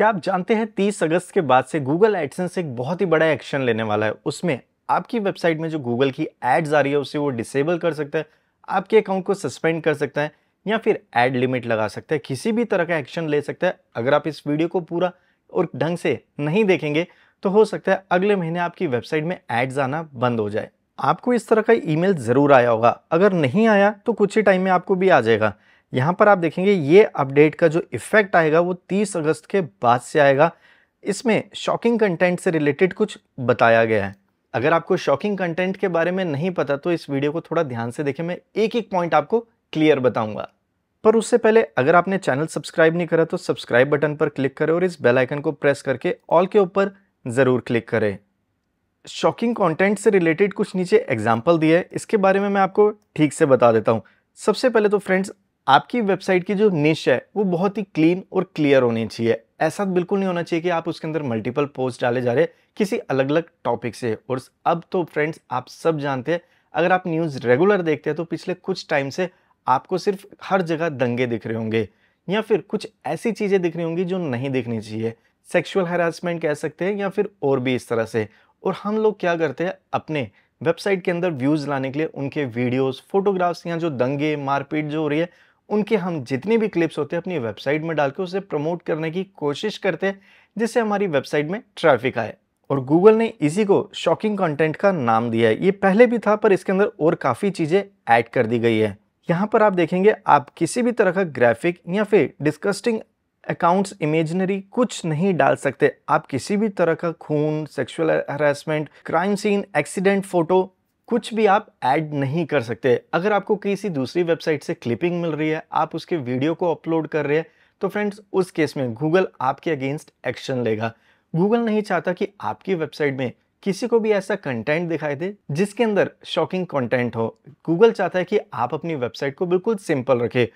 क्या आप जानते हैं 30 अगस्त के बाद से गूगल एडसेंस एक बहुत ही बड़ा एक्शन लेने वाला है उसमें आपकी वेबसाइट में जो गूगल की एड्स आ रही है उसे वो डिसेबल कर सकता है आपके अकाउंट को सस्पेंड कर सकता है या फिर एड लिमिट लगा सकता है किसी भी तरह का एक्शन ले सकता है अगर आप इस वीडियो को पूरा और ढंग से नहीं देखेंगे तो हो सकता है अगले महीने आपकी वेबसाइट में एड्स आना बंद हो जाए आपको इस तरह का ईमेल ज़रूर आया होगा अगर नहीं आया तो कुछ ही टाइम में आपको भी आ जाएगा यहाँ पर आप देखेंगे ये अपडेट का जो इफेक्ट आएगा वो 30 अगस्त के बाद से आएगा इसमें शॉकिंग कंटेंट से रिलेटेड कुछ बताया गया है अगर आपको शॉकिंग कंटेंट के बारे में नहीं पता तो इस वीडियो को थोड़ा ध्यान से देखें मैं एक एक पॉइंट आपको क्लियर बताऊंगा पर उससे पहले अगर आपने चैनल सब्सक्राइब नहीं करा तो सब्सक्राइब बटन पर क्लिक करें और इस बेल आइकन को प्रेस करके ऑल के ऊपर ज़रूर क्लिक करें शॉकिंग कंटेंट से रिलेटेड कुछ नीचे एग्जाम्पल दिए इसके बारे में मैं आपको ठीक से बता देता हूँ सबसे पहले तो फ्रेंड्स आपकी वेबसाइट की जो निश है वो बहुत ही क्लीन और क्लियर होनी चाहिए ऐसा तो बिल्कुल नहीं होना चाहिए कि आप उसके अंदर मल्टीपल पोस्ट डाले जा रहे किसी अलग अलग टॉपिक से और अब तो फ्रेंड्स आप सब जानते हैं अगर आप न्यूज़ रेगुलर देखते हैं तो पिछले कुछ टाइम से आपको सिर्फ हर जगह दंगे दिख रहे होंगे या फिर कुछ ऐसी चीज़ें दिख रही होंगी जो नहीं दिखनी चाहिए सेक्सुअल हरासमेंट कह सकते हैं या फिर और भी इस तरह से और हम लोग क्या करते हैं अपने वेबसाइट के अंदर व्यूज़ लाने के लिए उनके वीडियोस फोटोग्राफ्स या जो दंगे मारपीट जो हो रही है उनके हम जितने भी क्लिप्स होते हैं अपनी वेबसाइट में डाल के उसे प्रमोट करने की कोशिश करते हैं जिससे हमारी वेबसाइट में ट्रैफिक आए और गूगल ने इसी को शॉकिंग कंटेंट का नाम दिया है ये पहले भी था पर इसके अंदर और काफ़ी चीज़ें ऐड कर दी गई है यहाँ पर आप देखेंगे आप किसी भी तरह का ग्राफिक या फिर डिस्कस्टिंग अकाउंट्स इमेजनरी कुछ नहीं डाल सकते आप किसी भी तरह का खून sexual harassment crime scene accident photo कुछ भी आप ऐड नहीं कर सकते अगर आपको किसी दूसरी वेबसाइट से क्लिपिंग मिल रही है आप उसके वीडियो को अपलोड कर रहे हैं तो फ्रेंड्स उस केस में गूगल आपके अगेंस्ट एक्शन लेगा गूगल नहीं चाहता कि आपकी वेबसाइट में किसी को भी ऐसा कंटेंट दिखाई दे जिसके अंदर शॉकिंग कंटेंट हो गूगल चाहता है कि आप अपनी वेबसाइट को बिल्कुल सिंपल रखें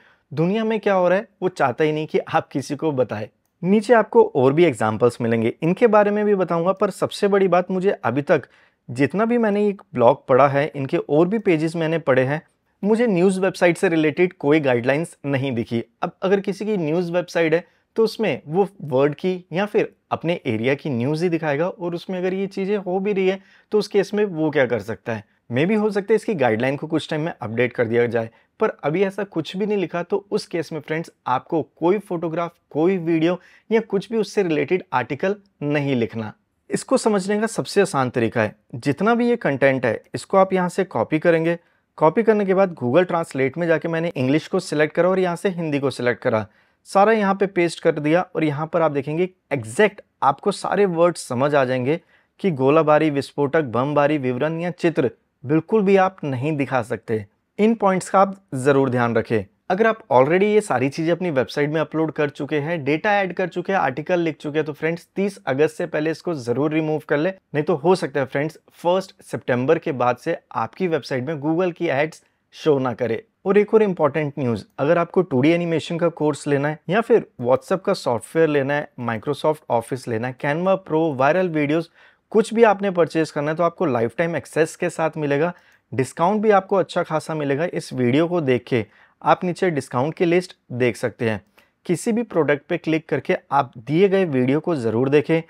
दुनिया में क्या हो रहा है वो चाहता ही नहीं कि आप किसी को बताएं नीचे आपको और भी एग्जाम्पल्स मिलेंगे इनके बारे में भी बताऊंगा पर सबसे बड़ी बात मुझे अभी तक जितना भी मैंने एक ब्लॉग पढ़ा है इनके और भी पेजेस मैंने पढ़े हैं मुझे न्यूज़ वेबसाइट से रिलेटेड कोई गाइडलाइंस नहीं दिखी अब अगर किसी की न्यूज़ वेबसाइट है तो उसमें वो वर्ड की या फिर अपने एरिया की न्यूज़ ही दिखाएगा और उसमें अगर ये चीज़ें हो भी रही है तो उस केस में वो क्या कर सकता है मे भी हो सकता है इसकी गाइडलाइन को कुछ टाइम में अपडेट कर दिया जाए पर अभी ऐसा कुछ भी नहीं लिखा तो उस केस में फ्रेंड्स आपको कोई फोटोग्राफ कोई वीडियो या कुछ भी उससे रिलेटेड आर्टिकल नहीं लिखना इसको समझने का सबसे आसान तरीका है जितना भी ये कंटेंट है इसको आप यहाँ से कॉपी करेंगे कॉपी करने के बाद गूगल ट्रांसलेट में जाके मैंने इंग्लिश को सिलेक्ट करा और यहाँ से हिंदी को सिलेक्ट करा सारा यहाँ पे पेस्ट कर दिया और यहाँ पर आप देखेंगे एग्जैक्ट आपको सारे वर्ड्स समझ आ जाएंगे कि गोलाबारी विस्फोटक बमबारी विवरण या चित्र बिल्कुल भी आप नहीं दिखा सकते इन पॉइंट्स का आप ज़रूर ध्यान रखें अगर आप ऑलरेडी ये सारी चीज़ें अपनी वेबसाइट में अपलोड कर चुके हैं डेटा ऐड कर चुके हैं आर्टिकल लिख चुके हैं तो फ्रेंड्स 30 अगस्त से पहले इसको ज़रूर रिमूव कर ले नहीं तो हो सकता है फ्रेंड्स फर्स्ट सितंबर के बाद से आपकी वेबसाइट में गूगल की एड्स शो ना करे और एक और इम्पॉर्टेंट न्यूज़ अगर आपको टू एनिमेशन का कोर्स लेना है या फिर व्हाट्सअप का सॉफ्टवेयर लेना है माइक्रोसॉफ्ट ऑफिस लेना है कैनवा प्रो वायरल वीडियोज़ कुछ भी आपने परचेज करना है तो आपको लाइफ टाइम एक्सेस के साथ मिलेगा डिस्काउंट भी आपको अच्छा खासा मिलेगा इस वीडियो को देख के आप नीचे डिस्काउंट की लिस्ट देख सकते हैं किसी भी प्रोडक्ट पे क्लिक करके आप दिए गए वीडियो को ज़रूर देखें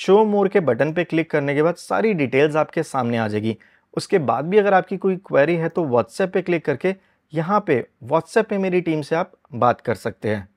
शो मोर के बटन पे क्लिक करने के बाद सारी डिटेल्स आपके सामने आ जाएगी उसके बाद भी अगर आपकी कोई क्वेरी है तो व्हाट्सएप पे क्लिक करके यहाँ पे व्हाट्सएप पे मेरी टीम से आप बात कर सकते हैं